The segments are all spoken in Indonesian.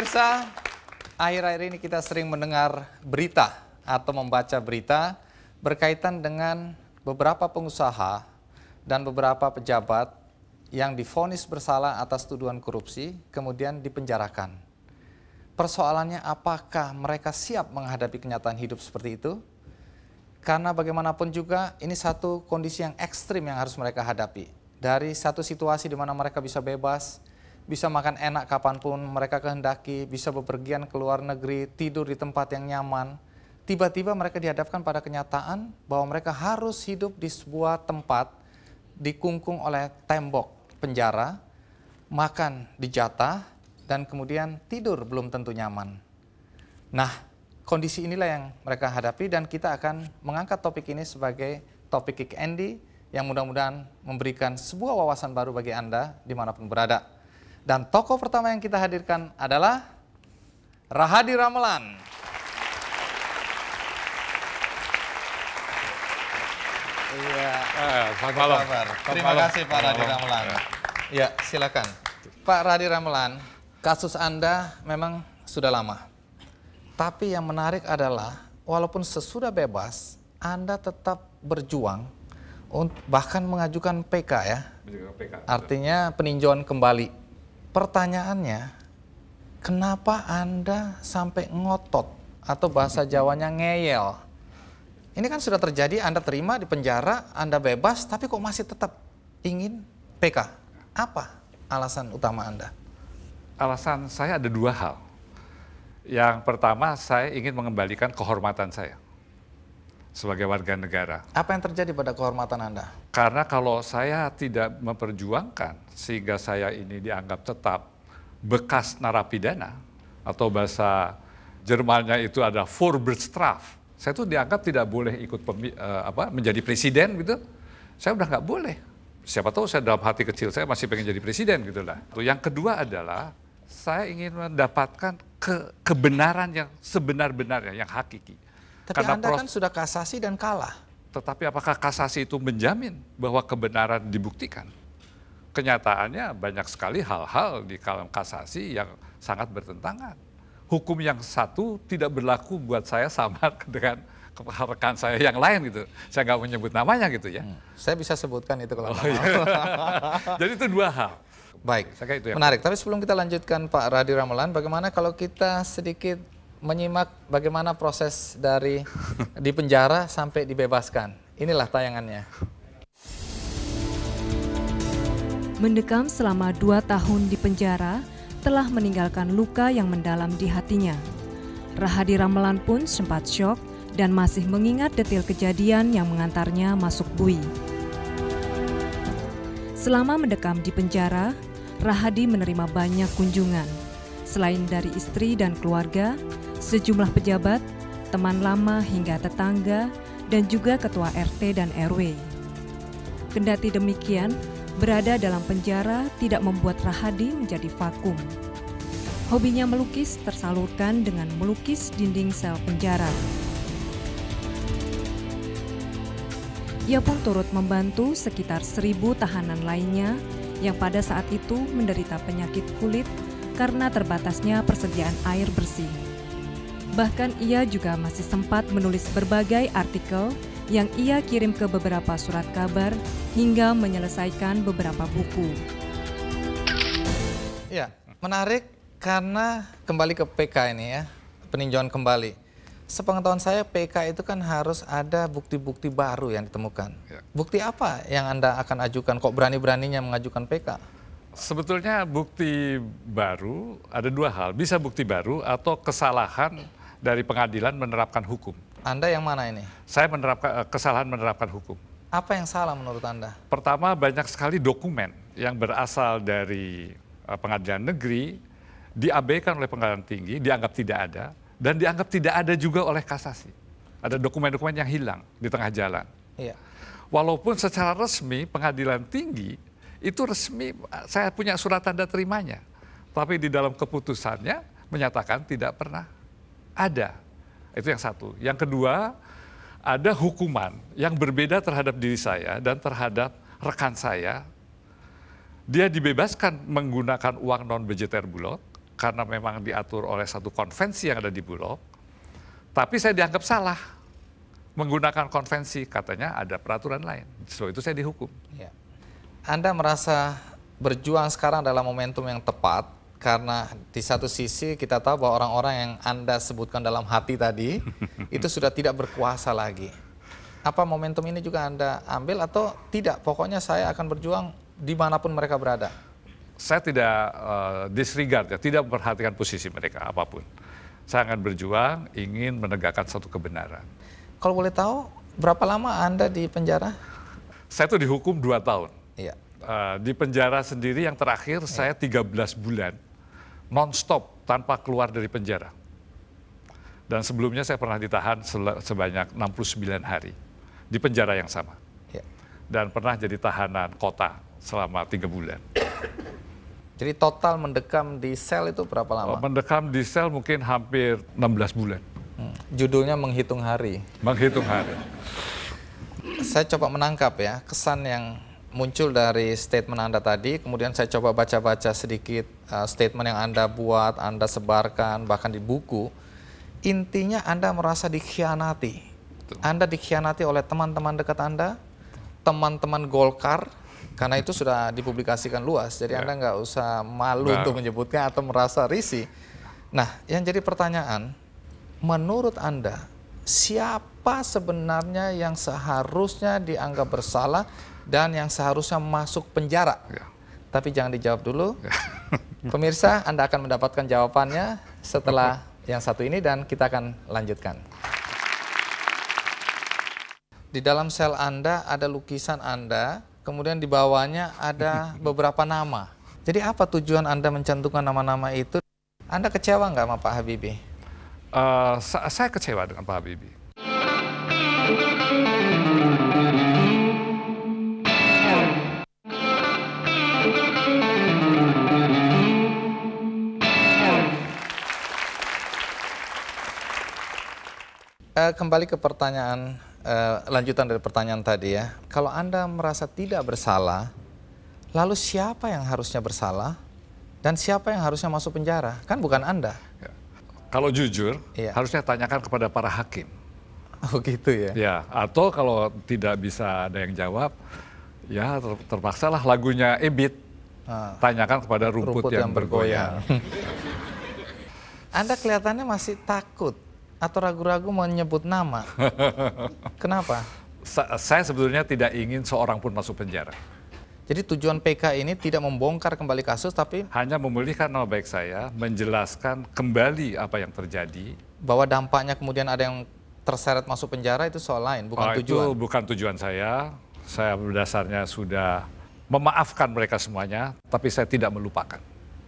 Pemirsa, akhir-akhir ini kita sering mendengar berita atau membaca berita berkaitan dengan beberapa pengusaha dan beberapa pejabat yang difonis bersalah atas tuduhan korupsi kemudian dipenjarakan. Persoalannya apakah mereka siap menghadapi kenyataan hidup seperti itu? Karena bagaimanapun juga ini satu kondisi yang ekstrim yang harus mereka hadapi. Dari satu situasi di mana mereka bisa bebas, bisa makan enak kapanpun mereka kehendaki, bisa bepergian ke luar negeri, tidur di tempat yang nyaman. Tiba-tiba mereka dihadapkan pada kenyataan bahwa mereka harus hidup di sebuah tempat dikungkung oleh tembok penjara, makan di jatah dan kemudian tidur belum tentu nyaman. Nah, kondisi inilah yang mereka hadapi dan kita akan mengangkat topik ini sebagai topik kick Andy yang mudah-mudahan memberikan sebuah wawasan baru bagi Anda dimanapun berada. Dan tokoh pertama yang kita hadirkan adalah Rahadi Ramelan. Iya. Eh, Kabar. Terima malam. kasih Pak Rahadi Ramelan. Ya, silakan. Pak Rahadi Ramelan, kasus Anda memang sudah lama. Tapi yang menarik adalah walaupun sesudah bebas, Anda tetap berjuang bahkan mengajukan PK ya. PK. Artinya peninjauan kembali Pertanyaannya, kenapa Anda sampai ngotot atau bahasa Jawanya ngeyel? Ini kan sudah terjadi, Anda terima di penjara, Anda bebas, tapi kok masih tetap ingin PK? Apa alasan utama Anda? Alasan saya ada dua hal. Yang pertama, saya ingin mengembalikan kehormatan saya sebagai warga negara. Apa yang terjadi pada kehormatan Anda? Karena kalau saya tidak memperjuangkan sehingga saya ini dianggap tetap bekas narapidana atau bahasa Jermannya itu ada Vorbestraf. Saya tuh dianggap tidak boleh ikut pemi, uh, apa menjadi presiden gitu. Saya udah nggak boleh. Siapa tahu saya dalam hati kecil saya masih pengen jadi presiden gitu lah. Yang kedua adalah saya ingin mendapatkan ke kebenaran yang sebenar-benarnya, yang hakiki tapi Karena Anda kan sudah kasasi dan kalah. Tetapi apakah kasasi itu menjamin bahwa kebenaran dibuktikan? Kenyataannya banyak sekali hal-hal di kalam kasasi yang sangat bertentangan. Hukum yang satu tidak berlaku buat saya sama dengan rekan saya yang lain gitu. Saya nggak menyebut namanya gitu ya. Hmm. Saya bisa sebutkan itu kalau oh, iya. Jadi itu dua hal. Baik, saya itu ya. menarik. Tapi sebelum kita lanjutkan Pak Radi Ramelan, bagaimana kalau kita sedikit menyimak bagaimana proses dari di penjara sampai dibebaskan. Inilah tayangannya. Mendekam selama dua tahun di penjara, telah meninggalkan luka yang mendalam di hatinya. Rahadi Ramelan pun sempat syok dan masih mengingat detil kejadian yang mengantarnya masuk bui. Selama mendekam di penjara, Rahadi menerima banyak kunjungan. Selain dari istri dan keluarga, Sejumlah pejabat, teman lama hingga tetangga, dan juga ketua RT dan RW. Kendati demikian, berada dalam penjara tidak membuat Rahadi menjadi vakum. Hobinya melukis tersalurkan dengan melukis dinding sel penjara. Ia pun turut membantu sekitar seribu tahanan lainnya yang pada saat itu menderita penyakit kulit karena terbatasnya persediaan air bersih. Bahkan ia juga masih sempat menulis berbagai artikel yang ia kirim ke beberapa surat kabar hingga menyelesaikan beberapa buku. Ya, menarik karena kembali ke PK ini ya, peninjauan kembali. Sepengetahuan saya PK itu kan harus ada bukti-bukti baru yang ditemukan. Iya. Bukti apa yang Anda akan ajukan? Kok berani-beraninya mengajukan PK? Sebetulnya bukti baru ada dua hal, bisa bukti baru atau kesalahan dari pengadilan menerapkan hukum. Anda yang mana ini? Saya menerapkan eh, kesalahan menerapkan hukum. Apa yang salah menurut Anda? Pertama banyak sekali dokumen yang berasal dari eh, pengadilan negeri diabaikan oleh pengadilan tinggi, dianggap tidak ada dan dianggap tidak ada juga oleh kasasi. Ada dokumen-dokumen yang hilang di tengah jalan. Iya. Walaupun secara resmi pengadilan tinggi itu resmi eh, saya punya surat tanda terimanya. Tapi di dalam keputusannya menyatakan tidak pernah ada. Itu yang satu. Yang kedua, ada hukuman yang berbeda terhadap diri saya dan terhadap rekan saya. Dia dibebaskan menggunakan uang non-budgeter Bulog karena memang diatur oleh satu konvensi yang ada di Bulog. Tapi saya dianggap salah menggunakan konvensi, katanya ada peraturan lain. So itu saya dihukum. Iya. Anda merasa berjuang sekarang dalam momentum yang tepat karena di satu sisi kita tahu bahwa orang-orang yang Anda sebutkan dalam hati tadi itu sudah tidak berkuasa lagi. Apa momentum ini juga Anda ambil atau tidak? Pokoknya saya akan berjuang dimanapun mereka berada. Saya tidak uh, disregard ya, tidak memperhatikan posisi mereka apapun. Saya akan berjuang ingin menegakkan satu kebenaran. Kalau boleh tahu, berapa lama Anda di penjara? Saya itu dihukum dua tahun. Iya. Uh, di penjara sendiri yang terakhir iya. saya 13 bulan nonstop tanpa keluar dari penjara. Dan sebelumnya saya pernah ditahan sebanyak 69 hari di penjara yang sama. Ya. Dan pernah jadi tahanan kota selama tiga bulan. Jadi total mendekam di sel itu berapa lama? Oh, mendekam di sel mungkin hampir 16 bulan. Hmm. Judulnya menghitung hari. Menghitung hari. saya coba menangkap ya kesan yang muncul dari statement Anda tadi, kemudian saya coba baca-baca sedikit uh, statement yang Anda buat, Anda sebarkan, bahkan di buku. Intinya Anda merasa dikhianati. Betul. Anda dikhianati oleh teman-teman dekat Anda, teman-teman Golkar, karena itu sudah dipublikasikan luas, jadi yeah. Anda nggak usah malu nah. untuk menyebutnya atau merasa risih. Nah, yang jadi pertanyaan, menurut Anda, siapa sebenarnya yang seharusnya dianggap bersalah dan yang seharusnya masuk penjara. Ya. Tapi jangan dijawab dulu. Ya. Pemirsa, Anda akan mendapatkan jawabannya setelah yang satu ini dan kita akan lanjutkan. Di dalam sel Anda ada lukisan Anda, kemudian di bawahnya ada beberapa nama. Jadi apa tujuan Anda mencantumkan nama-nama itu? Anda kecewa nggak sama Pak Habibie? Uh, saya kecewa dengan Pak Habibie Uh, kembali ke pertanyaan uh, lanjutan dari pertanyaan tadi ya. Kalau Anda merasa tidak bersalah, lalu siapa yang harusnya bersalah dan siapa yang harusnya masuk penjara? Kan bukan Anda. Ya. Kalau jujur, ya. harusnya tanyakan kepada para hakim. Oh gitu ya. Ya, atau kalau tidak bisa ada yang jawab, ya ter lah lagunya Ebit. Ah. Tanyakan kepada rumput, rumput yang, yang bergoyang. bergoyang. Anda kelihatannya masih takut atau ragu-ragu menyebut nama? Kenapa? Sa saya sebetulnya tidak ingin seorang pun masuk penjara. Jadi tujuan PK ini tidak membongkar kembali kasus tapi hanya memulihkan nama baik saya, menjelaskan kembali apa yang terjadi bahwa dampaknya kemudian ada yang terseret masuk penjara itu soal lain, bukan oh, tujuan. Itu bukan tujuan saya. Saya berdasarnya sudah memaafkan mereka semuanya, tapi saya tidak melupakan.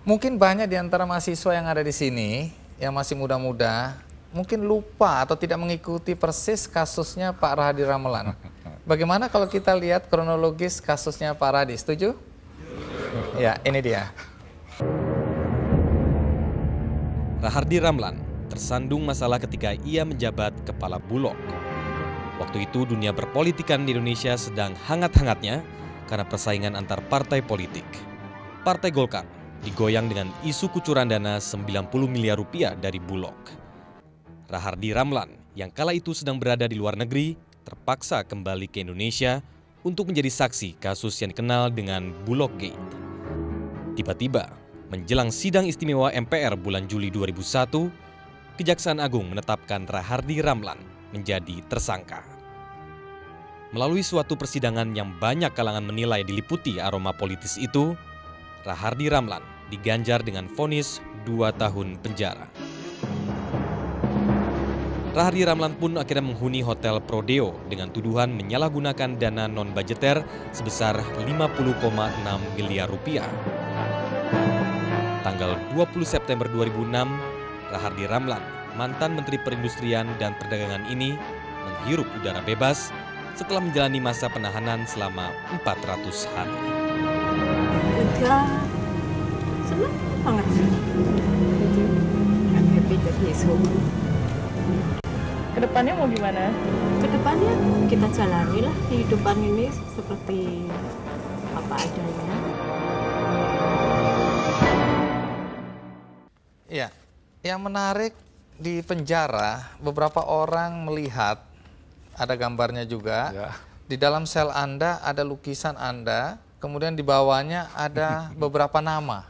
Mungkin banyak di antara mahasiswa yang ada di sini yang masih muda-muda mungkin lupa atau tidak mengikuti persis kasusnya Pak Rahadi Ramelan. Bagaimana kalau kita lihat kronologis kasusnya Pak Rahadi? Setuju? Ya, ini dia. Rahardi Ramelan tersandung masalah ketika ia menjabat kepala Bulog. Waktu itu dunia berpolitikan di Indonesia sedang hangat-hangatnya karena persaingan antar partai politik. Partai Golkar digoyang dengan isu kucuran dana 90 miliar rupiah dari Bulog. Rahardi Ramlan yang kala itu sedang berada di luar negeri terpaksa kembali ke Indonesia untuk menjadi saksi kasus yang dikenal dengan Bulog Gate. Tiba-tiba, menjelang sidang istimewa MPR bulan Juli 2001, Kejaksaan Agung menetapkan Rahardi Ramlan menjadi tersangka. Melalui suatu persidangan yang banyak kalangan menilai diliputi aroma politis itu, Rahardi Ramlan diganjar dengan vonis dua tahun penjara. Rahari Ramlan pun akhirnya menghuni Hotel Prodeo dengan tuduhan menyalahgunakan dana non-budgeter sebesar 50,6 miliar rupiah. Tanggal 20 September 2006, Rahardi Ramlan, mantan Menteri Perindustrian dan Perdagangan ini, menghirup udara bebas setelah menjalani masa penahanan selama 400 hari. Lega, senang banget. Happy, happy, happy, kedepannya mau gimana? Kedepannya kita jalani lah kehidupan ini seperti apa adanya. Ya, yang menarik di penjara beberapa orang melihat ada gambarnya juga. Ya. Di dalam sel Anda ada lukisan Anda, kemudian di bawahnya ada beberapa nama.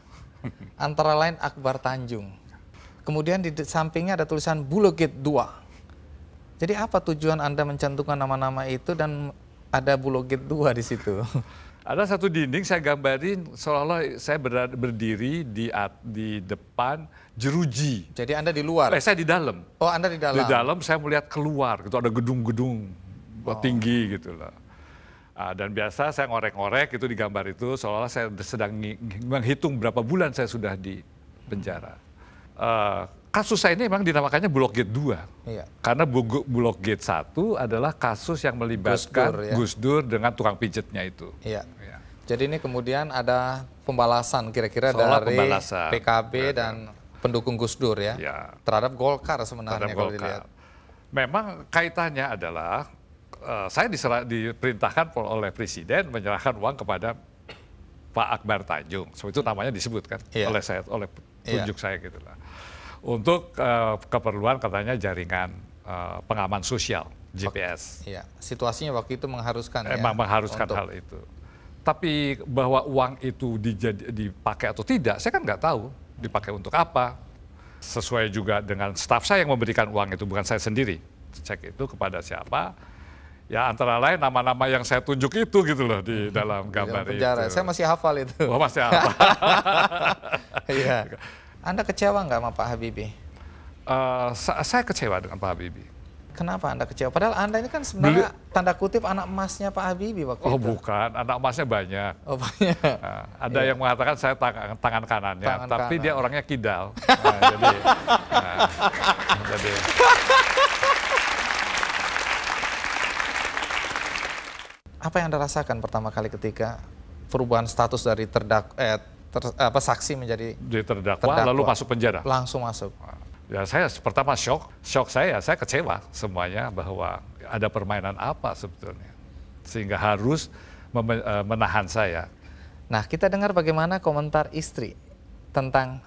Antara lain Akbar Tanjung. Kemudian di sampingnya ada tulisan Bulogit 2. Jadi apa tujuan Anda mencantumkan nama-nama itu dan ada bulogit dua di situ? Ada satu dinding saya gambarin seolah-olah saya berada, berdiri di di depan jeruji. Jadi Anda di luar? Eh, saya di dalam. Oh Anda di dalam? Di dalam saya melihat keluar gitu ada gedung-gedung oh. tinggi gitu lah. Nah, dan biasa saya ngorek-ngorek itu di gambar itu seolah-olah saya sedang menghitung berapa bulan saya sudah di penjara. Uh, kasus saya ini memang dinamakannya Bulog Gate 2. Iya. Karena Bulog Gate 1 adalah kasus yang melibatkan Gus Dur, ya. Gus Dur dengan tukang pijetnya itu. Iya. Ya. Jadi ini kemudian ada pembalasan kira-kira dari pembalasan. PKB ya, iya. dan pendukung Gus Dur ya, ya. terhadap Golkar sebenarnya terhadap kalau Golkar. dilihat. Memang kaitannya adalah uh, saya diserah, diperintahkan oleh Presiden menyerahkan uang kepada Pak Akbar Tanjung, so, itu namanya disebutkan kan iya. oleh saya, oleh iya. tunjuk ya. saya gitu lah untuk uh, keperluan katanya jaringan uh, pengaman sosial GPS. Iya, situasinya waktu itu mengharuskan. Ya Emang ya, mengharuskan untuk... hal itu. Tapi bahwa uang itu dipakai atau tidak, saya kan nggak tahu dipakai untuk apa. Sesuai juga dengan staf saya yang memberikan uang itu, bukan saya sendiri. Cek itu kepada siapa, ya antara lain nama-nama yang saya tunjuk itu gitu loh di dalam gambar di dalam penjara. itu. Saya masih hafal itu. Oh, masih hafal. Iya. Anda kecewa nggak sama Pak Habibie? Uh, saya kecewa dengan Pak Habibie. Kenapa Anda kecewa? Padahal Anda ini kan sebenarnya Beli... tanda kutip anak emasnya Pak Habibie waktu oh, itu. Oh bukan, anak emasnya banyak. Oh banyak. Nah, ada yeah. yang mengatakan saya tang tangan kanannya, tangan tapi kanan. dia orangnya kidal. Nah, jadi, nah, jadi. Apa yang Anda rasakan pertama kali ketika perubahan status dari terdak eh, ter, apa saksi menjadi Jadi terdakwa, terdakwa lalu masuk penjara. Langsung masuk. Ya saya pertama shock, shock saya, saya kecewa semuanya bahwa ada permainan apa sebetulnya sehingga harus eh, menahan saya. Nah, kita dengar bagaimana komentar istri tentang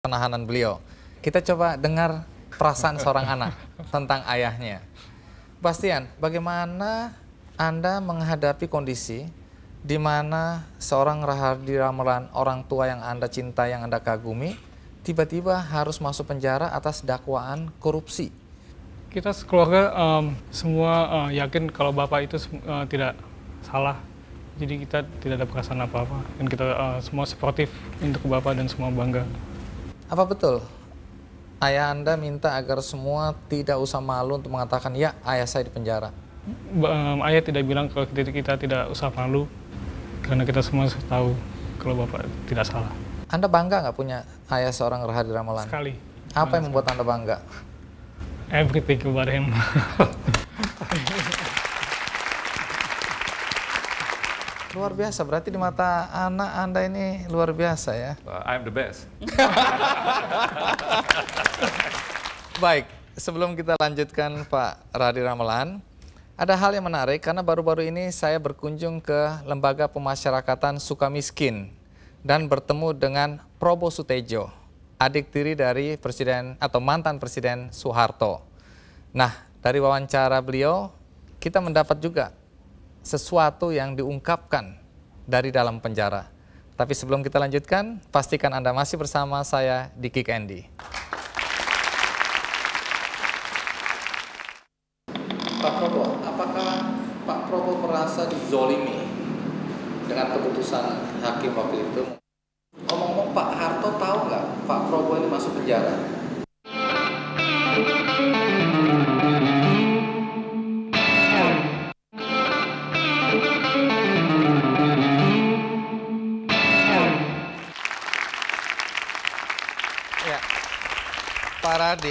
penahanan beliau. Kita coba dengar perasaan seorang anak tentang ayahnya. Bastian, bagaimana Anda menghadapi kondisi di mana seorang Rahardi Ramelan, orang tua yang Anda cinta, yang Anda kagumi, tiba-tiba harus masuk penjara atas dakwaan korupsi? Kita sekeluarga um, semua uh, yakin kalau Bapak itu uh, tidak salah. Jadi kita tidak ada perasaan apa-apa. Dan kita uh, semua sportif untuk Bapak dan semua bangga. Apa betul ayah Anda minta agar semua tidak usah malu untuk mengatakan, ya ayah saya di penjara? Um, ayah tidak bilang kalau diri kita tidak usah malu, karena kita semua tahu kalau Bapak tidak salah. Anda bangga nggak punya ayah seorang Rahadir Ramalan? Sekali. Apa yang membuat Anda bangga? Everything about him. Luar biasa, berarti di mata anak Anda ini luar biasa ya. Uh, I'm the best. Baik, sebelum kita lanjutkan Pak Radi Ramelan, ada hal yang menarik karena baru-baru ini saya berkunjung ke Lembaga Pemasyarakatan Sukamiskin dan bertemu dengan Probo Sutejo, adik tiri dari Presiden atau mantan Presiden Soeharto. Nah, dari wawancara beliau, kita mendapat juga sesuatu yang diungkapkan dari dalam penjara. Tapi sebelum kita lanjutkan, pastikan Anda masih bersama saya di Kick Andy. Pak Prabowo, apakah Pak Prabowo merasa dizolimi dengan keputusan hakim waktu itu? Omong-omong Pak Harto tahu nggak Pak Prabowo ini masuk penjara?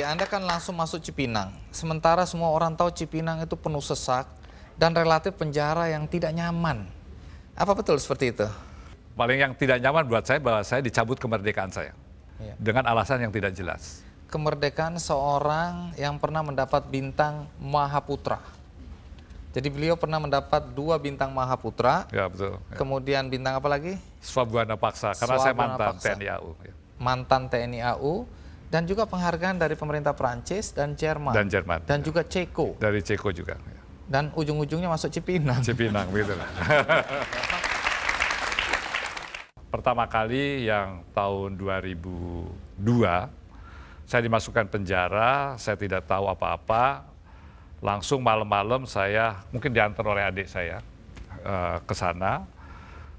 Anda kan langsung masuk Cipinang. Sementara semua orang tahu Cipinang itu penuh sesak dan relatif penjara yang tidak nyaman. Apa betul seperti itu? Paling yang tidak nyaman buat saya bahwa saya dicabut kemerdekaan saya. Iya. Dengan alasan yang tidak jelas. Kemerdekaan seorang yang pernah mendapat bintang Mahaputra. Jadi beliau pernah mendapat dua bintang Mahaputra. Ya betul. Ya. Kemudian bintang apa lagi? Swabuana Paksa. Karena Swabuana saya mantan Paksa. TNI AU. Ya. Mantan TNI AU dan juga penghargaan dari pemerintah Prancis dan Jerman dan Jerman dan ya. juga Ceko dari Ceko juga ya. dan ujung-ujungnya masuk Cipinang Cipinang gitu lah pertama kali yang tahun 2002 saya dimasukkan penjara saya tidak tahu apa-apa langsung malam-malam saya mungkin diantar oleh adik saya eh, ke sana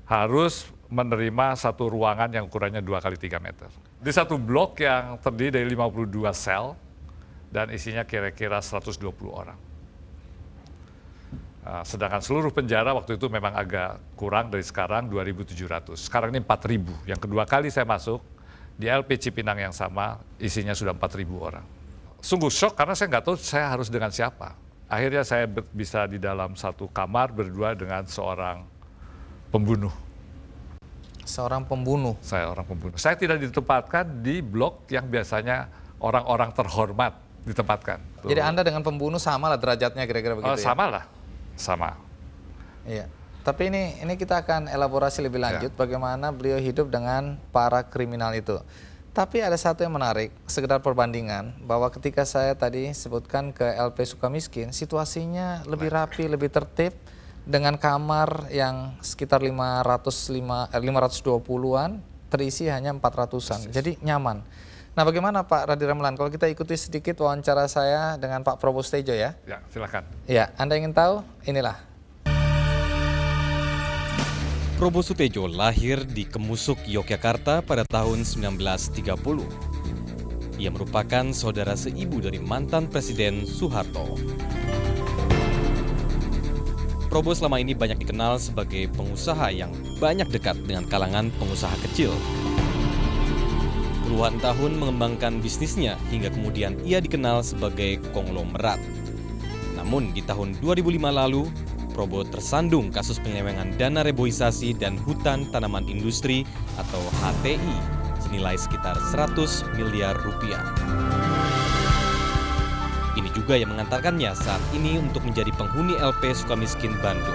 harus menerima satu ruangan yang ukurannya dua kali tiga meter di satu blok yang terdiri dari 52 sel dan isinya kira-kira 120 orang. Nah, sedangkan seluruh penjara waktu itu memang agak kurang dari sekarang 2.700. Sekarang ini 4.000. Yang kedua kali saya masuk di LP Cipinang yang sama isinya sudah 4.000 orang. Sungguh shock karena saya nggak tahu saya harus dengan siapa. Akhirnya saya bisa di dalam satu kamar berdua dengan seorang pembunuh Seorang pembunuh. Saya orang pembunuh. Saya tidak ditempatkan di blok yang biasanya orang-orang terhormat ditempatkan. Tuh. Jadi Anda dengan pembunuh sama lah derajatnya kira-kira begitu. Oh, sama ya? lah, sama. Iya. Tapi ini ini kita akan elaborasi lebih ya. lanjut ya. bagaimana beliau hidup dengan para kriminal itu. Tapi ada satu yang menarik, sekedar perbandingan, bahwa ketika saya tadi sebutkan ke LP Sukamiskin, situasinya lebih rapi, lebih tertib, dengan kamar yang sekitar 505 eh, 520-an terisi hanya 400-an. Jadi nyaman. Nah, bagaimana Pak Radir Ramlan? Kalau kita ikuti sedikit wawancara saya dengan Pak Prabowo Stejo ya. Ya, silakan. Ya, Anda ingin tahu? Inilah. Prabowo Sutejo lahir di Kemusuk, Yogyakarta pada tahun 1930. Ia merupakan saudara seibu dari mantan Presiden Soeharto. Probo selama ini banyak dikenal sebagai pengusaha yang banyak dekat dengan kalangan pengusaha kecil. Puluhan tahun mengembangkan bisnisnya hingga kemudian ia dikenal sebagai konglomerat. Namun di tahun 2005 lalu, Probo tersandung kasus penyelewengan dana reboisasi dan hutan tanaman industri atau HTI senilai sekitar 100 miliar rupiah juga yang mengantarkannya saat ini untuk menjadi penghuni LP Sukamiskin Bandung.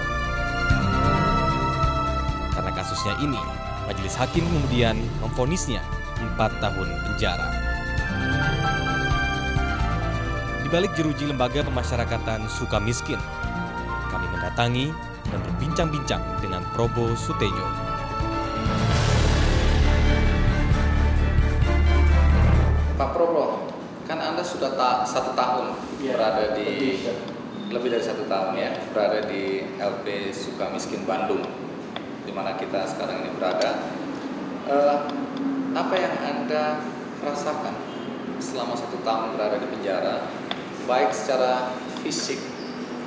Karena kasusnya ini, majelis hakim kemudian memfonisnya 4 tahun penjara. Di balik jeruji lembaga pemasyarakatan suka miskin, kami mendatangi dan berbincang-bincang dengan Probo Sutejo. Pak Probo, kan Anda sudah ta satu tahun ya, berada di iya. lebih dari satu tahun ya berada di LP Sukamiskin Bandung di mana kita sekarang ini berada. Uh, apa yang Anda rasakan selama satu tahun berada di penjara, baik secara fisik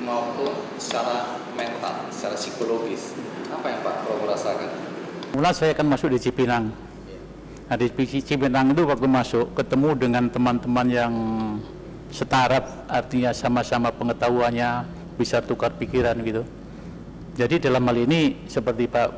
maupun secara mental, secara psikologis? Apa yang Pak Prabowo rasakan? mulai saya akan masuk di Cipinang Nah di Cipinang itu waktu masuk ketemu dengan teman-teman yang setara artinya sama-sama pengetahuannya bisa tukar pikiran gitu. Jadi dalam hal ini seperti Pak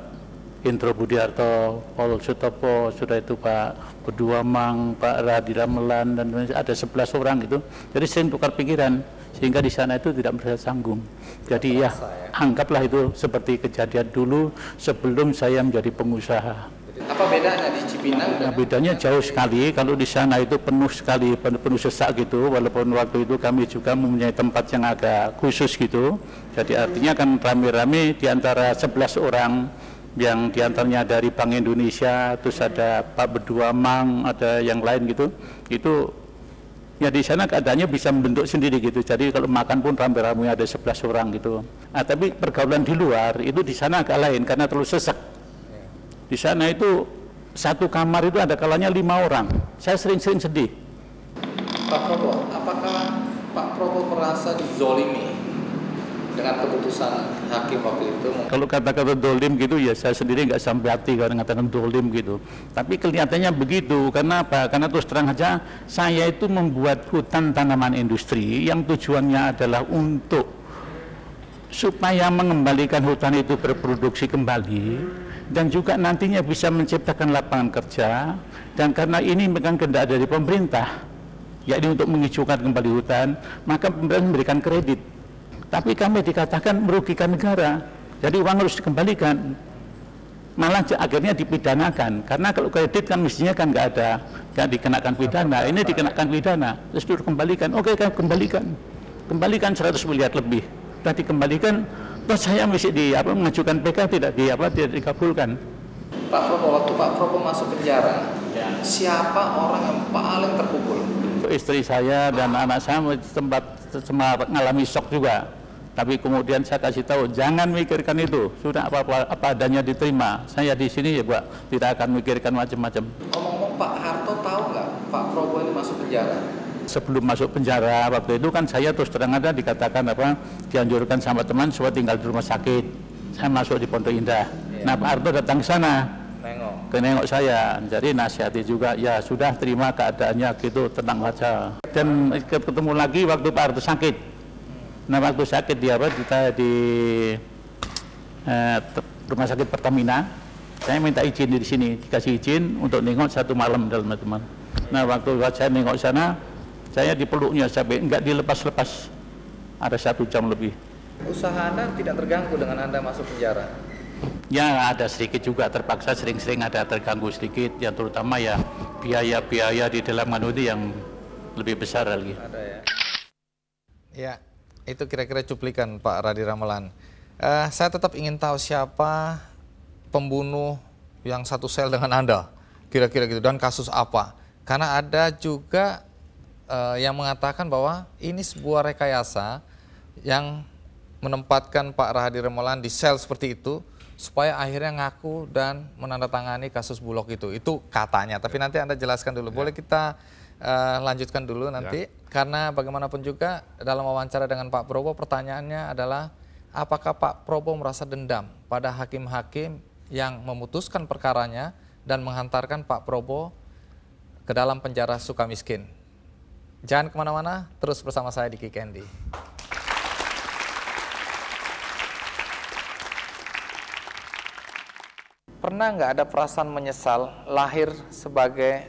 Intro Budiarto, Paul Sutopo, sudah itu Pak Kedua Mang, Pak Radila Melan, dan ada 11 orang gitu. Jadi sering tukar pikiran, sehingga di sana itu tidak merasa sanggung. Jadi ya, ya, anggaplah itu seperti kejadian dulu sebelum saya menjadi pengusaha apa bedanya di Cipinang? Nah, bedanya jauh sekali. Kalau di sana itu penuh sekali, penuh, sesak gitu. Walaupun waktu itu kami juga mempunyai tempat yang agak khusus gitu. Jadi artinya kan rame-rame di antara 11 orang yang diantaranya dari Bank Indonesia, terus ada Pak Berdua Mang, ada yang lain gitu. Itu ya di sana keadaannya bisa membentuk sendiri gitu. Jadi kalau makan pun rame-rame ada 11 orang gitu. Nah, tapi pergaulan di luar itu di sana agak lain karena terlalu sesak. Di sana itu satu kamar itu ada kalanya lima orang. Saya sering-sering sedih. Pak Prabowo, apakah Pak Prabowo merasa dizolimi dengan keputusan hakim waktu itu? Kalau kata-kata dolim gitu ya saya sendiri nggak sampai hati kalau mengatakan dolim gitu. Tapi kelihatannya begitu karena apa? Karena terus terang saja saya itu membuat hutan tanaman industri yang tujuannya adalah untuk supaya mengembalikan hutan itu berproduksi kembali dan juga nantinya bisa menciptakan lapangan kerja dan karena ini memegang kendak dari pemerintah yakni untuk menghijaukan kembali hutan maka pemerintah memberikan kredit tapi kami dikatakan merugikan negara jadi uang harus dikembalikan malah akhirnya dipidanakan karena kalau kredit kan mestinya kan nggak ada nggak dikenakan pidana ini dikenakan pidana terus dikembalikan kembalikan oke kan kembalikan kembalikan 100 miliar lebih sudah kembalikan saya mesti di apa mengajukan PK tidak di apa tidak dikabulkan. Pak Prabowo waktu Pak Prabowo masuk penjara, ya. siapa orang yang paling terpukul? Istri saya dan anak saya sempat mengalami shock juga. Tapi kemudian saya kasih tahu, jangan mikirkan itu. Sudah apa, apa, apa adanya diterima. Saya di sini ya, Pak, tidak akan mikirkan macam-macam. Ngomong-ngomong, Pak Harto tahu nggak Pak Prabowo ini masuk penjara? sebelum masuk penjara waktu itu kan saya terus terang ada dikatakan apa dianjurkan sama teman supaya tinggal di rumah sakit. Saya masuk di Pondok Indah. ya. Nah Pak Arto datang ke sana. Ke nengok saya. Jadi nasihati juga ya sudah terima keadaannya gitu tenang saja. Dan ketemu lagi waktu Pak Arto sakit. Nah waktu sakit dia apa kita di eh, rumah sakit Pertamina. Saya minta izin di sini, dikasih izin untuk nengok satu malam dalam teman. Nah waktu saya nengok sana saya dipeluknya sampai nggak dilepas-lepas. Ada satu jam lebih. Usaha Anda tidak terganggu dengan Anda masuk penjara? Ya ada sedikit juga terpaksa sering-sering ada terganggu sedikit yang terutama ya biaya-biaya di dalam manusia yang lebih besar lagi. Ada ya. Ya, itu kira-kira cuplikan Pak Radi Ramelan. Uh, eh, saya tetap ingin tahu siapa pembunuh yang satu sel dengan Anda, kira-kira gitu, dan kasus apa. Karena ada juga uh, yang mengatakan bahwa ini sebuah rekayasa yang menempatkan Pak Rahadi Remolan di sel seperti itu supaya akhirnya ngaku dan menandatangani kasus Bulog itu. Itu katanya, tapi nanti Anda jelaskan dulu. Ya. Boleh kita uh, lanjutkan dulu nanti ya. karena bagaimanapun juga dalam wawancara dengan Pak Probo pertanyaannya adalah apakah Pak Probo merasa dendam pada hakim-hakim yang memutuskan perkaranya dan menghantarkan Pak Probo ke dalam penjara suka miskin. Jangan kemana-mana, terus bersama saya di Diki Candy. Pernah nggak ada perasaan menyesal lahir sebagai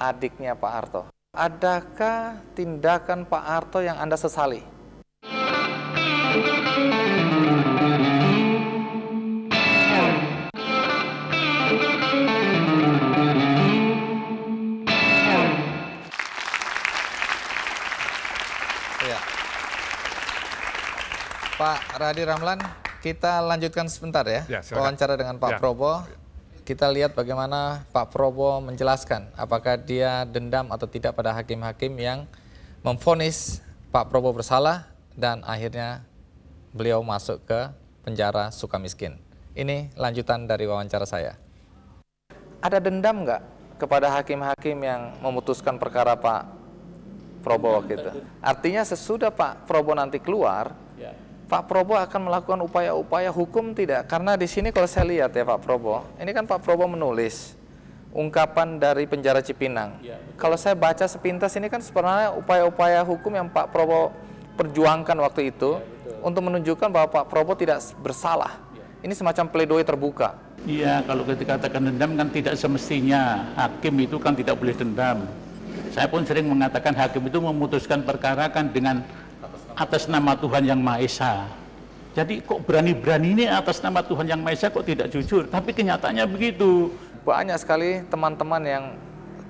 adiknya Pak Arto? Adakah tindakan Pak Arto yang Anda sesali? Radi Ramlan, kita lanjutkan sebentar ya, ya wawancara dengan Pak ya. Probo. Kita lihat bagaimana Pak Probo menjelaskan apakah dia dendam atau tidak pada hakim-hakim yang memfonis Pak Probo bersalah dan akhirnya beliau masuk ke penjara suka miskin. Ini lanjutan dari wawancara saya. Ada dendam nggak kepada hakim-hakim yang memutuskan perkara Pak Probo waktu itu? Artinya sesudah Pak Probo nanti keluar, Pak Prabowo akan melakukan upaya-upaya hukum tidak? Karena di sini kalau saya lihat ya Pak Prabowo, ini kan Pak Prabowo menulis ungkapan dari penjara Cipinang. Ya, kalau saya baca sepintas ini kan sebenarnya upaya-upaya hukum yang Pak Prabowo perjuangkan waktu itu ya, untuk menunjukkan bahwa Pak Prabowo tidak bersalah. Ya. Ini semacam pledoi terbuka. Iya, kalau ketika katakan dendam kan tidak semestinya. Hakim itu kan tidak boleh dendam. Saya pun sering mengatakan hakim itu memutuskan perkara kan dengan atas nama Tuhan yang Maha Esa. Jadi kok berani-berani ini atas nama Tuhan yang Maha Esa kok tidak jujur? Tapi kenyataannya begitu. Banyak sekali teman-teman yang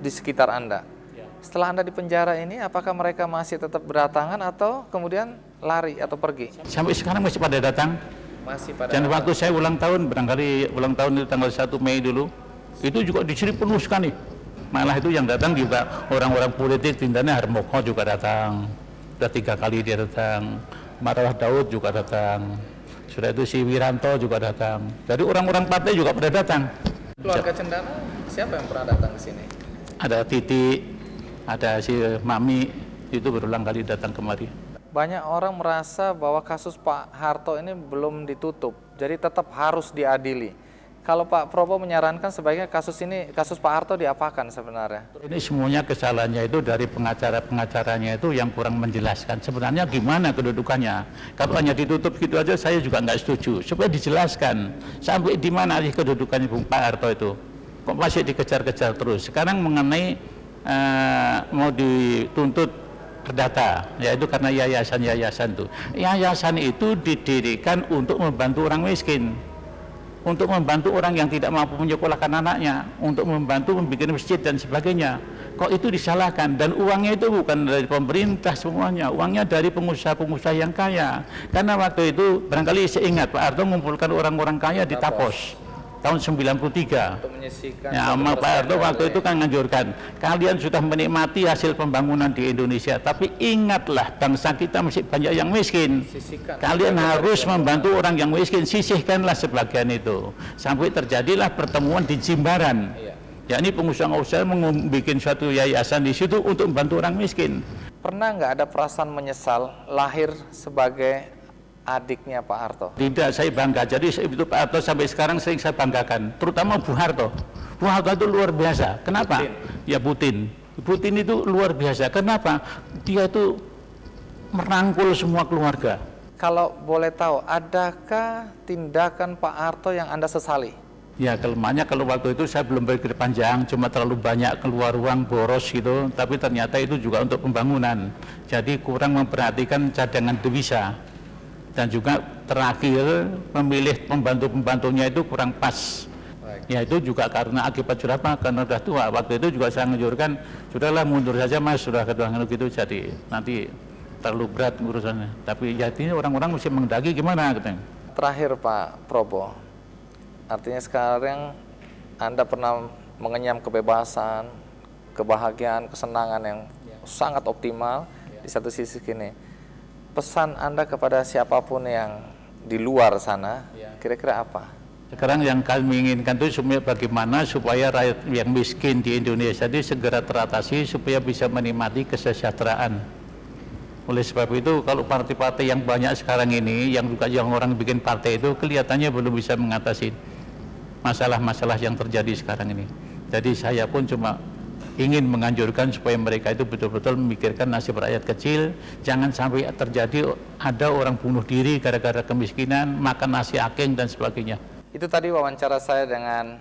di sekitar Anda. Ya. Setelah Anda di penjara ini, apakah mereka masih tetap berdatangan atau kemudian lari atau pergi? Sampai sekarang masih pada datang. Masih pada Dan waktu saya ulang tahun, barangkali ulang tahun itu tanggal satu Mei dulu, itu juga dicuri penuh sekali. Malah itu yang datang juga orang-orang politik, tindanya Harmoko juga datang. Sudah tiga kali dia datang. Marwah Daud juga datang. Sudah itu si Wiranto juga datang. Jadi orang-orang partai juga pernah datang. Keluarga Cendana siapa yang pernah datang ke sini? Ada Titi, ada si Mami, itu berulang kali datang kemari. Banyak orang merasa bahwa kasus Pak Harto ini belum ditutup, jadi tetap harus diadili kalau Pak Propo menyarankan sebaiknya kasus ini kasus Pak Harto diapakan sebenarnya? Ini semuanya kesalahannya itu dari pengacara-pengacaranya itu yang kurang menjelaskan sebenarnya gimana kedudukannya. Kalau hanya ditutup gitu aja saya juga nggak setuju. Supaya dijelaskan sampai di mana sih kedudukannya Bung Pak Harto itu. Kok masih dikejar-kejar terus. Sekarang mengenai uh, mau dituntut perdata yaitu karena yayasan-yayasan itu. Yayasan itu didirikan untuk membantu orang miskin untuk membantu orang yang tidak mampu menyekolahkan anaknya, untuk membantu membuat masjid dan sebagainya. Kok itu disalahkan dan uangnya itu bukan dari pemerintah semuanya, uangnya dari pengusaha-pengusaha yang kaya. Karena waktu itu barangkali seingat Pak Arto mengumpulkan orang-orang kaya di Tapos tahun 93. ya, sama Pak Harto waktu ya. itu kan nganjurkan kalian sudah menikmati hasil pembangunan di Indonesia, tapi ingatlah bangsa kita masih banyak yang miskin. Kalian harus membantu orang yang miskin, sisihkanlah sebagian itu. Sampai terjadilah pertemuan di Jimbaran. Iya. Ya ini pengusaha pengusaha membuat suatu yayasan di situ untuk membantu orang miskin. Pernah nggak ada perasaan menyesal lahir sebagai adiknya Pak Harto? Tidak, saya bangga. Jadi itu Pak Harto sampai sekarang sering saya banggakan, terutama Bu Harto. Bu Harto itu luar biasa. Kenapa? Putin. Ya Putin. Putin itu luar biasa. Kenapa? Dia itu merangkul semua keluarga. Kalau boleh tahu, adakah tindakan Pak Harto yang Anda sesali? Ya kelemahannya kalau waktu itu saya belum berpikir panjang, cuma terlalu banyak keluar ruang, boros gitu, tapi ternyata itu juga untuk pembangunan. Jadi kurang memperhatikan cadangan devisa dan juga terakhir pemilih pembantu-pembantunya itu kurang pas. Baik. Ya itu juga karena akibat sudah apa? Karena sudah tua. Waktu itu juga saya menganjurkan, sudahlah mundur saja mas, sudah ngeluk itu jadi nanti terlalu berat urusannya. Tapi jadinya ya, orang-orang mesti mengendaki gimana katanya. Terakhir Pak Probo, artinya sekarang Anda pernah mengenyam kebebasan, kebahagiaan, kesenangan yang ya. sangat optimal ya. di satu sisi kini pesan Anda kepada siapapun yang di luar sana, ya. kira-kira apa? Sekarang yang kami inginkan itu supaya bagaimana supaya rakyat yang miskin di Indonesia itu segera teratasi supaya bisa menikmati kesejahteraan. Oleh sebab itu kalau partai-partai yang banyak sekarang ini yang juga yang orang bikin partai itu kelihatannya belum bisa mengatasi masalah-masalah yang terjadi sekarang ini. Jadi saya pun cuma ingin menganjurkan supaya mereka itu betul-betul memikirkan nasib rakyat kecil, jangan sampai terjadi ada orang bunuh diri gara-gara kemiskinan, makan nasi aking dan sebagainya. Itu tadi wawancara saya dengan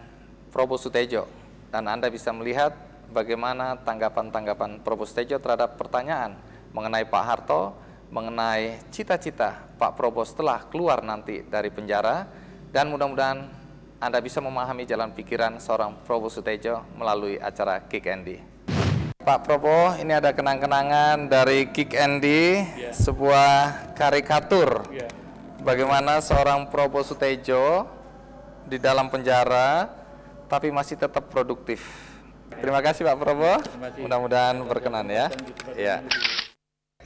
Probo Sutejo dan Anda bisa melihat bagaimana tanggapan-tanggapan Probo Sutejo terhadap pertanyaan mengenai Pak Harto, mengenai cita-cita Pak Probo setelah keluar nanti dari penjara dan mudah-mudahan anda bisa memahami jalan pikiran seorang Prabowo Sutejo melalui acara Kick Andy. Pak Prabowo, ini ada kenang-kenangan dari Kick Andy, iya. yeah. sebuah karikatur. Yeah. Bagaimana seorang Prabowo Sutejo di dalam penjara, tapi masih tetap produktif. Terima kasih Pak Prabowo. Mudah-mudahan berkenan ya. Ya.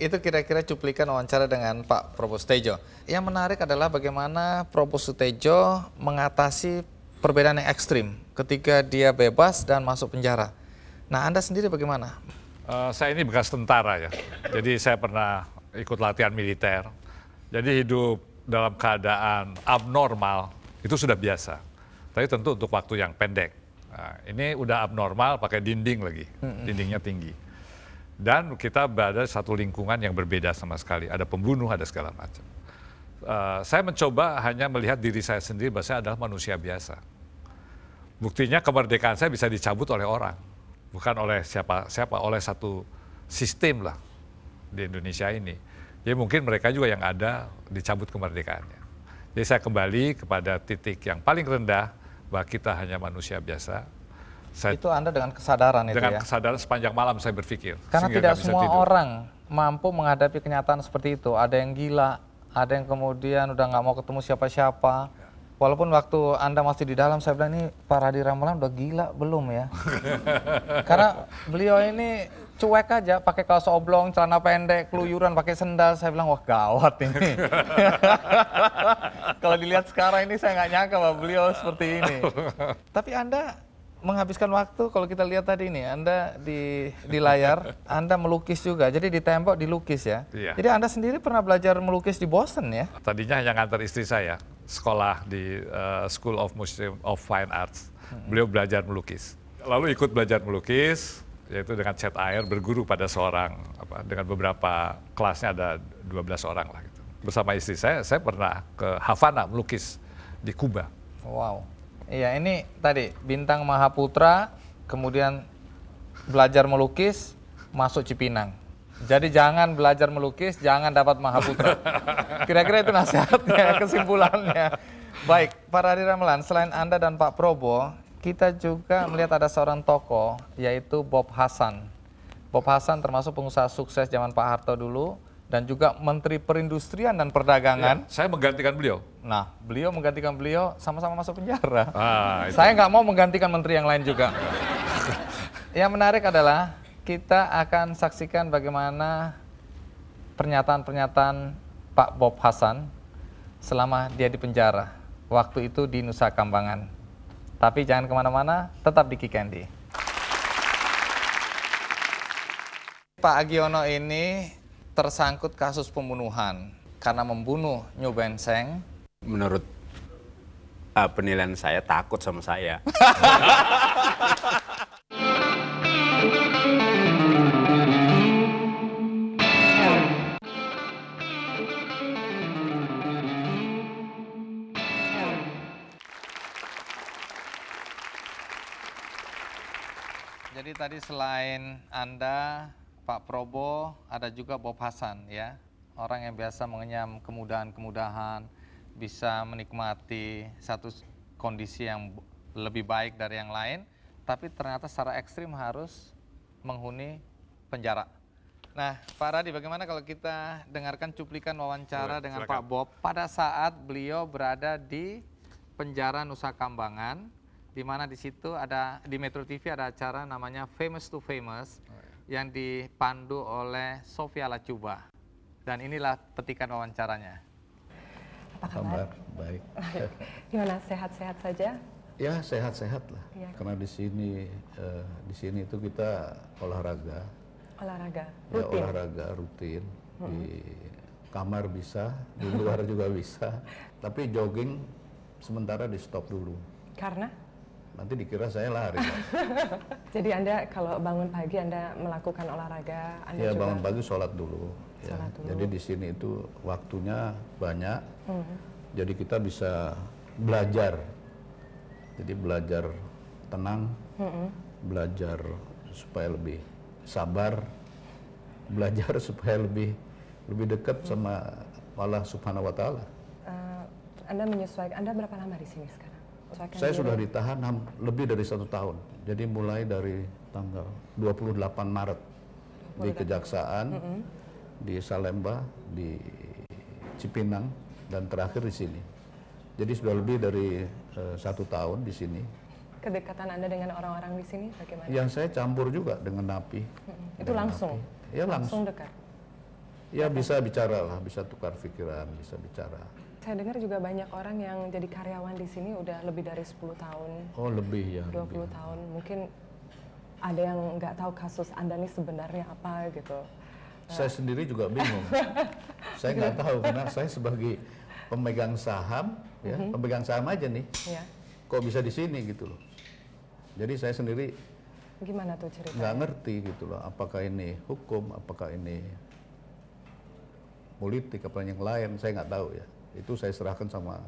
Itu kira-kira cuplikan wawancara dengan Pak Prabowo Sutejo. Yang menarik adalah bagaimana Prabowo Sutejo mengatasi perbedaan yang ekstrim ketika dia bebas dan masuk penjara. Nah, Anda sendiri bagaimana? Uh, saya ini bekas tentara ya, jadi saya pernah ikut latihan militer. Jadi hidup dalam keadaan abnormal itu sudah biasa. Tapi tentu untuk waktu yang pendek. Nah, ini udah abnormal pakai dinding lagi, dindingnya tinggi. Dan kita berada di satu lingkungan yang berbeda sama sekali. Ada pembunuh, ada segala macam. Uh, saya mencoba hanya melihat diri saya sendiri bahwa saya adalah manusia biasa. Buktinya kemerdekaan saya bisa dicabut oleh orang, bukan oleh siapa siapa oleh satu sistem lah di Indonesia ini. Jadi mungkin mereka juga yang ada dicabut kemerdekaannya. Jadi saya kembali kepada titik yang paling rendah bahwa kita hanya manusia biasa saya, itu Anda dengan kesadaran dengan itu ya? Dengan kesadaran sepanjang malam saya berpikir. Karena tidak semua tidur. orang mampu menghadapi kenyataan seperti itu. Ada yang gila, ada yang kemudian udah nggak mau ketemu siapa-siapa. Walaupun waktu Anda masih di dalam, saya bilang ini Pak Radi Ramelan udah gila belum ya? Karena beliau ini cuek aja, pakai kaos oblong, celana pendek, keluyuran, pakai sendal. Saya bilang, wah gawat ini. Kalau dilihat sekarang ini saya nggak nyangka bahwa beliau seperti ini. Tapi Anda menghabiskan waktu kalau kita lihat tadi ini Anda di di layar Anda melukis juga jadi di tembok dilukis ya iya. jadi Anda sendiri pernah belajar melukis di Boston ya tadinya hanya ngantar istri saya sekolah di uh, School of Museum of Fine Arts beliau belajar melukis lalu ikut belajar melukis yaitu dengan cat air berguru pada seorang apa dengan beberapa kelasnya ada 12 orang lah gitu bersama istri saya saya pernah ke Havana melukis di Kuba wow Iya, ini tadi Bintang Mahaputra kemudian belajar melukis masuk Cipinang. Jadi jangan belajar melukis, jangan dapat Mahaputra. Kira-kira itu nasihatnya, kesimpulannya. Baik, Pak Radi Ramelan, selain Anda dan Pak Probo, kita juga melihat ada seorang tokoh yaitu Bob Hasan. Bob Hasan termasuk pengusaha sukses zaman Pak Harto dulu dan juga Menteri Perindustrian dan Perdagangan. Ya, saya menggantikan beliau. Nah, beliau menggantikan beliau sama-sama masuk penjara. Ah, Saya nggak mau menggantikan menteri yang lain juga. yang menarik adalah kita akan saksikan bagaimana pernyataan-pernyataan Pak Bob Hasan selama dia di penjara. Waktu itu di Nusa Kambangan. Tapi jangan kemana-mana, tetap di Kikendi. Pak Agiono ini tersangkut kasus pembunuhan karena membunuh New Benseng. Menurut uh, penilaian saya takut sama saya. Jadi tadi selain Anda Pak Probo, ada juga Bob Hasan ya. Orang yang biasa mengenyam kemudahan-kemudahan, bisa menikmati satu kondisi yang lebih baik dari yang lain, tapi ternyata secara ekstrim harus menghuni penjara. Nah, Pak Radi, bagaimana kalau kita dengarkan cuplikan wawancara Oke, dengan Pak Bob pada saat beliau berada di penjara Nusa Kambangan, di mana di situ ada di Metro TV ada acara namanya Famous to Famous. Oke yang dipandu oleh Sofia Lacuba. Dan inilah petikan wawancaranya. Apa kabar? Baik. Gimana sehat-sehat saja? Ya sehat-sehat lah. Ya. Karena di sini eh, di sini itu kita olahraga. Olahraga. Ya, rutin. Ya, olahraga rutin hmm. di kamar bisa, di luar juga bisa. Tapi jogging sementara di stop dulu. Karena? nanti dikira saya lari. Jadi Anda kalau bangun pagi Anda melakukan olahraga, Anda Ya, juga... bangun pagi sholat dulu. Ya. Sholat ya. dulu. Jadi di sini itu waktunya banyak. -hmm. Jadi kita bisa belajar. Jadi belajar tenang, -hmm. belajar supaya lebih sabar, belajar supaya lebih lebih dekat -hmm. sama Allah Subhanahu wa taala. Uh, anda menyesuaikan Anda berapa lama di sini sekarang? Saya sudah ditahan lebih dari satu tahun. Jadi mulai dari tanggal 28 Maret 28. di Kejaksaan, mm -hmm. di Salemba, di Cipinang, dan terakhir di sini. Jadi sudah lebih dari uh, satu tahun di sini. Kedekatan Anda dengan orang-orang di sini bagaimana? Yang saya campur juga dengan napi. Hmm. Itu langsung? Napi. Ya langsung. Langsung dekat? Ya bisa bicara lah, bisa tukar pikiran, bisa bicara. Saya dengar juga banyak orang yang jadi karyawan di sini udah lebih dari 10 tahun. Oh, lebih ya. 20 lebih. tahun. Mungkin ada yang nggak tahu kasus Anda nih sebenarnya apa gitu. Nah. Saya uh. sendiri juga bingung. saya nggak tahu karena saya sebagai pemegang saham, ya, mm -hmm. pemegang saham aja nih. Yeah. Kok bisa di sini gitu loh. Jadi saya sendiri gimana tuh ceritanya? Nggak ngerti gitu loh, apakah ini hukum, apakah ini politik, apa yang lain, saya nggak tahu ya. Itu saya serahkan sama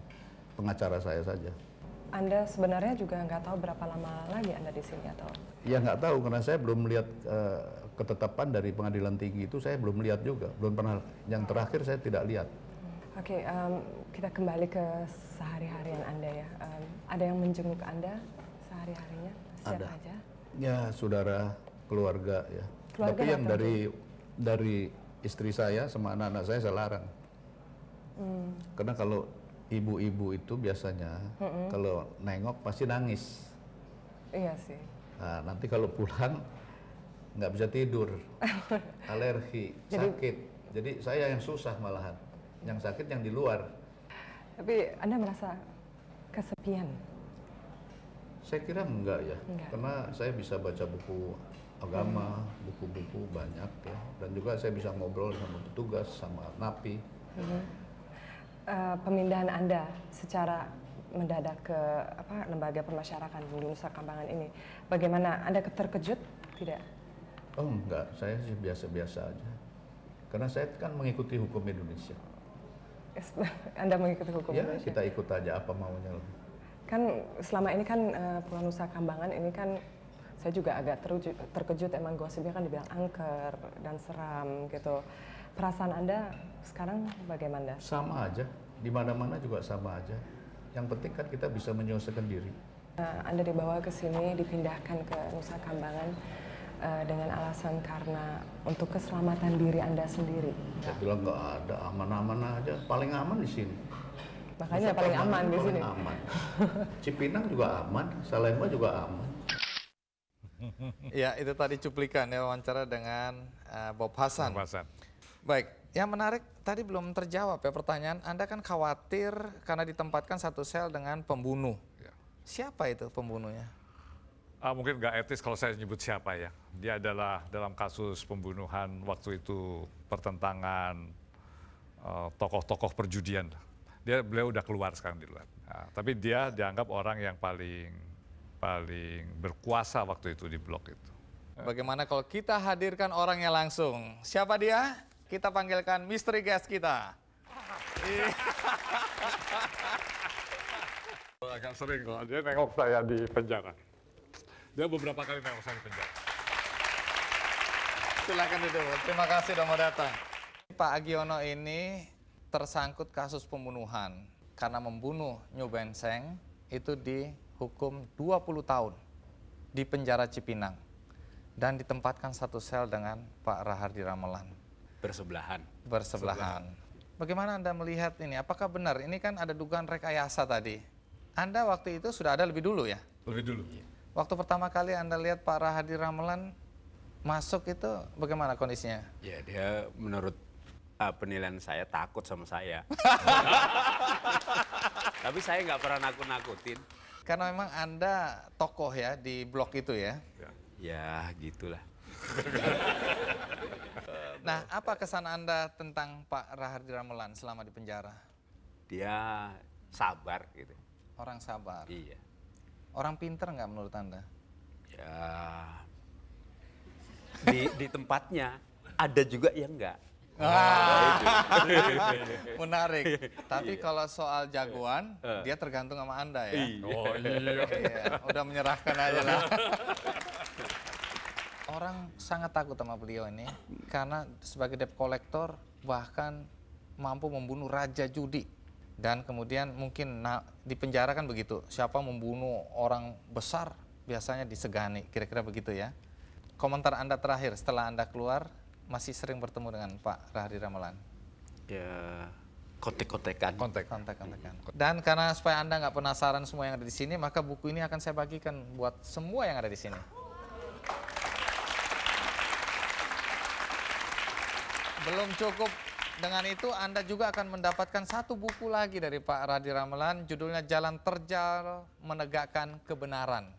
pengacara saya saja. Anda sebenarnya juga nggak tahu berapa lama lagi Anda di sini atau? Ya nggak tahu karena saya belum melihat uh, ketetapan dari pengadilan tinggi itu saya belum melihat juga, belum pernah. Yang terakhir saya tidak lihat. Hmm, oke, okay, um, kita kembali ke sehari-harian Anda ya. Um, ada yang menjenguk Anda sehari-harinya? Siapa ada. aja? Ya, saudara, keluarga ya. Keluarga Tapi yang dari dari istri saya sama anak-anak saya saya larang hmm. karena kalau ibu-ibu itu biasanya hmm. kalau nengok pasti nangis iya sih nah, nanti kalau pulang nggak bisa tidur alergi jadi, sakit jadi saya yang susah malahan yang sakit yang di luar tapi anda merasa kesepian saya kira enggak ya enggak. karena saya bisa baca buku agama, hmm. buku-buku banyak ya, dan juga saya bisa ngobrol sama petugas, sama napi. -hmm. Eh, pemindahan Anda secara mendadak ke apa lembaga pemasyarakatan di Nusa Kambangan ini. Bagaimana Anda terkejut? Tidak. Oh, enggak. Saya sih biasa-biasa aja. Karena saya kan mengikuti hukum Indonesia. Anda mengikuti hukum ya, Indonesia. kita ikut aja apa maunya Kan selama ini kan uh, Pulau Nusa Kambangan ini kan saya juga agak terujud, terkejut emang gosipnya kan dibilang angker dan seram gitu. Perasaan Anda sekarang bagaimana? Sama aja di mana-mana juga sama aja. Yang penting kan kita bisa menyelesaikan diri. Nah, Anda dibawa ke sini, dipindahkan ke Nusa Kambangan uh, dengan alasan karena untuk keselamatan diri Anda sendiri. Saya bilang nggak ada, aman-aman aja. Paling aman di sini. Makanya Nusa paling aman di sini. Aman. Cipinang juga aman, Salemba juga aman. ya, itu tadi cuplikan ya wawancara dengan uh, Bob Hasan. Bob Hasan. Baik, yang menarik tadi belum terjawab ya pertanyaan Anda kan khawatir karena ditempatkan satu sel dengan pembunuh. Ya. Siapa itu pembunuhnya? Uh, mungkin nggak etis kalau saya nyebut siapa ya. Dia adalah dalam kasus pembunuhan waktu itu pertentangan eh, tokoh-tokoh uh, perjudian. Dia beliau udah keluar sekarang di luar. Nah, tapi dia dianggap orang yang paling paling berkuasa waktu itu di blok itu. Bagaimana kalau kita hadirkan orangnya langsung? Siapa dia? kita panggilkan misteri guest kita. Agak sering kok, dia nengok saya di penjara. Dia beberapa kali nengok saya di penjara. Silakan duduk, terima kasih sudah mau datang. Pak Agiono ini tersangkut kasus pembunuhan karena membunuh Nyu Benseng itu dihukum 20 tahun di penjara Cipinang dan ditempatkan satu sel dengan Pak Rahardi Ramelan bersebelahan. Bersebelahan. Bagaimana Anda melihat ini? Apakah benar? Ini kan ada dugaan rekayasa tadi. Anda waktu itu sudah ada lebih dulu ya? Lebih dulu. Iya. Waktu pertama kali Anda lihat Pak Rahadi Ramelan masuk itu bagaimana kondisinya? Ya dia menurut uh, penilaian saya takut sama saya. Tapi saya nggak pernah nakut-nakutin. Karena memang Anda tokoh ya di blok itu ya? Ya, ya gitulah. Nah, apa kesan Anda tentang Pak Rahardi Ramelan selama di penjara? Dia sabar gitu. Orang sabar? Iya. Orang pinter nggak menurut Anda? Ya, di, di tempatnya ada juga yang nggak Ah. Menarik. Tapi iya. kalau soal jagoan, uh. dia tergantung sama Anda ya. Iya. Oh iya. iya. Udah menyerahkan aja lah. orang sangat takut sama beliau ini karena sebagai debt collector bahkan mampu membunuh raja judi dan kemudian mungkin nah, dipenjarakan begitu. Siapa membunuh orang besar biasanya disegani, kira-kira begitu ya. Komentar Anda terakhir setelah Anda keluar masih sering bertemu dengan Pak Rahdi Ramelan? Ya, kontek-kontekan. Kontek. Kontek-kontekan. Dan karena supaya Anda nggak penasaran semua yang ada di sini, maka buku ini akan saya bagikan buat semua yang ada di sini. Belum cukup dengan itu Anda juga akan mendapatkan satu buku lagi dari Pak Radi Ramelan judulnya Jalan Terjal Menegakkan Kebenaran.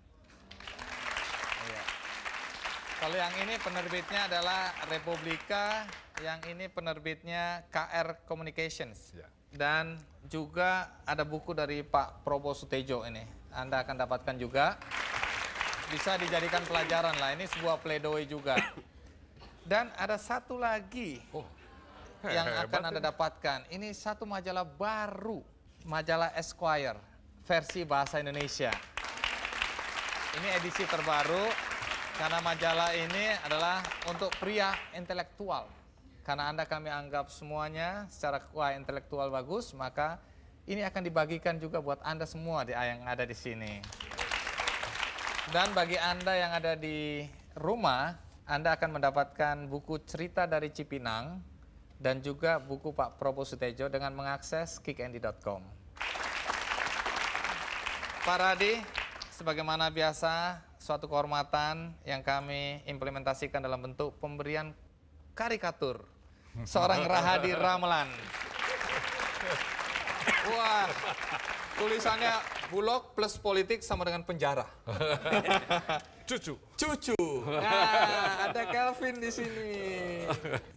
Iya. Kalau yang ini penerbitnya adalah Republika, yang ini penerbitnya KR Communications. Ya. Dan juga ada buku dari Pak Probo Sutejo ini. Anda akan dapatkan juga. Bisa dijadikan pelajaran lah, ini sebuah pledoi juga. Dan ada satu lagi oh. yang akan Anda dapatkan. Ini satu majalah baru, majalah Esquire, versi bahasa Indonesia. Ini edisi terbaru karena majalah ini adalah untuk pria intelektual. Karena Anda kami anggap semuanya secara kuah intelektual bagus, maka ini akan dibagikan juga buat Anda semua yang ada di sini. Dan bagi Anda yang ada di rumah, anda akan mendapatkan buku cerita dari Cipinang dan juga buku Pak Probo Sutejo dengan mengakses kickandy.com. Pak Radi, sebagaimana biasa, suatu kehormatan yang kami implementasikan dalam bentuk pemberian karikatur seorang Rahadi Ramlan. Wah, tulisannya bulog plus politik sama dengan penjara. cucu. Cucu. Nah, ada Kelvin di sini.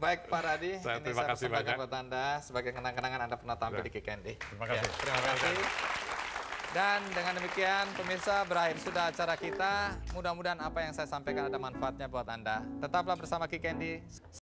Baik Pak Radi, saya ini terima saya kasih banyak buat Anda sebagai kenang-kenangan Anda pernah tampil ya. di KKND. Terima kasih. Ya, terima kasih. Dan dengan demikian pemirsa berakhir sudah acara kita. Mudah-mudahan apa yang saya sampaikan ada manfaatnya buat Anda. Tetaplah bersama Kikendi.